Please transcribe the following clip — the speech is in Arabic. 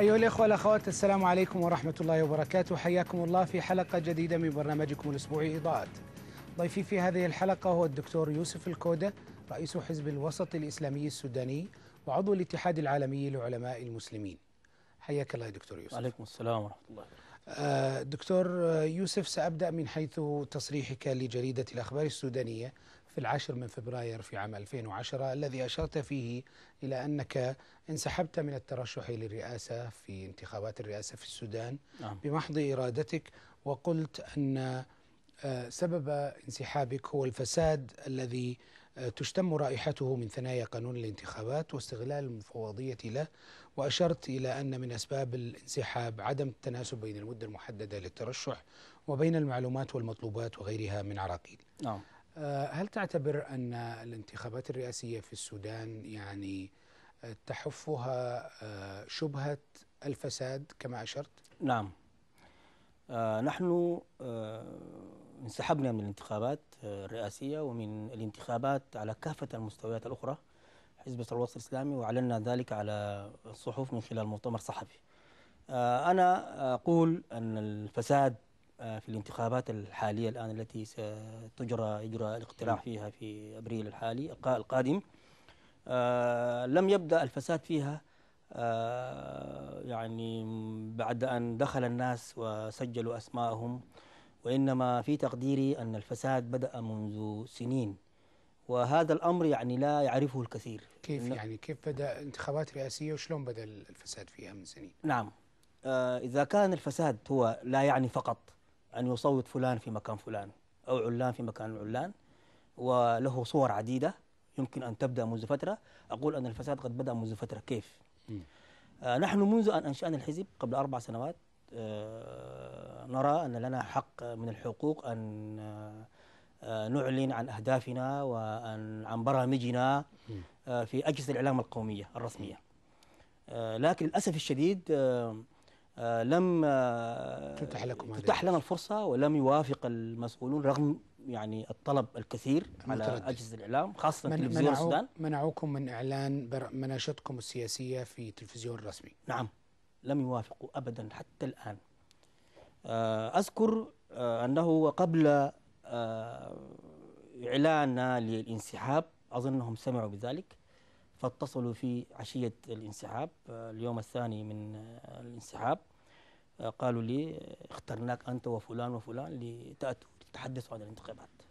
أيها الأخوة والأخوات السلام عليكم ورحمة الله وبركاته حياكم الله في حلقة جديدة من برنامجكم الأسبوعي إضاءات ضيفي في هذه الحلقة هو الدكتور يوسف الكودة رئيس حزب الوسط الإسلامي السوداني وعضو الاتحاد العالمي لعلماء المسلمين حياك الله يا دكتور يوسف وعليكم السلام ورحمة الله آه، دكتور يوسف سأبدأ من حيث تصريحك لجريدة الأخبار السودانية في العاشر من فبراير في عام 2010 الذي أشرت فيه إلى أنك انسحبت من الترشح للرئاسة في انتخابات الرئاسة في السودان نعم. بمحض إرادتك وقلت أن آه، سبب انسحابك هو الفساد الذي آه، تشتم رائحته من ثنايا قانون الانتخابات واستغلال المفوضية له وأشرت إلى أن من أسباب الانسحاب عدم التناسب بين المدة المحددة للترشح وبين المعلومات والمطلوبات وغيرها من عراقيل نعم. آه، هل تعتبر أن الانتخابات الرئاسية في السودان يعني آه، تحفها آه، شبهة الفساد كما أشرت؟ نعم نحن انسحبنا من الانتخابات الرئاسية ومن الانتخابات على كافة المستويات الأخرى حزب الوسط الإسلامي وأعلنا ذلك على الصحف من خلال مؤتمر صحفي أنا أقول أن الفساد آه، في الانتخابات الحالية الآن التي ستجرى إجراء الاقتراع نعم. فيها في أبريل الحالي القادم آه، لم يبدأ الفساد فيها آه، يعني بعد أن دخل الناس وسجلوا أسماءهم وإنما في تقديري أن الفساد بدأ منذ سنين وهذا الأمر يعني لا يعرفه الكثير كيف يعني كيف بدأ انتخابات رئاسية وشلون بدأ الفساد فيها من سنين نعم إذا كان الفساد هو لا يعني فقط أن يصوت فلان في مكان فلان أو علان في مكان علان وله صور عديدة يمكن أن تبدأ منذ فترة أقول أن الفساد قد بدأ منذ فترة كيف؟ آه نحن منذ أن أنشأنا الحزب قبل أربع سنوات آه نرى أن لنا حق من الحقوق أن آه نعلن عن أهدافنا وأن عن برامجنا آه، في أجهزة الإعلام القومية الرسمية آه، لكن للأسف الشديد آه، آه، لم آه، تتح لكم تتح لنا الفرصه ولم يوافق المسؤولون رغم يعني الطلب الكثير على اجهزه الاعلام خاصه من تلفزيون منعو السودان منعوكم من اعلان مناشطكم السياسيه في التلفزيون الرسمي نعم لم يوافقوا ابدا حتى الان آه، اذكر انه قبل اعلاننا للانسحاب اظنهم سمعوا بذلك فاتصلوا في عشيه الانسحاب اليوم الثاني من الانسحاب قالوا لي اخترناك أنت وفلان وفلان لتأتوا تتحدثوا عن الانتخابات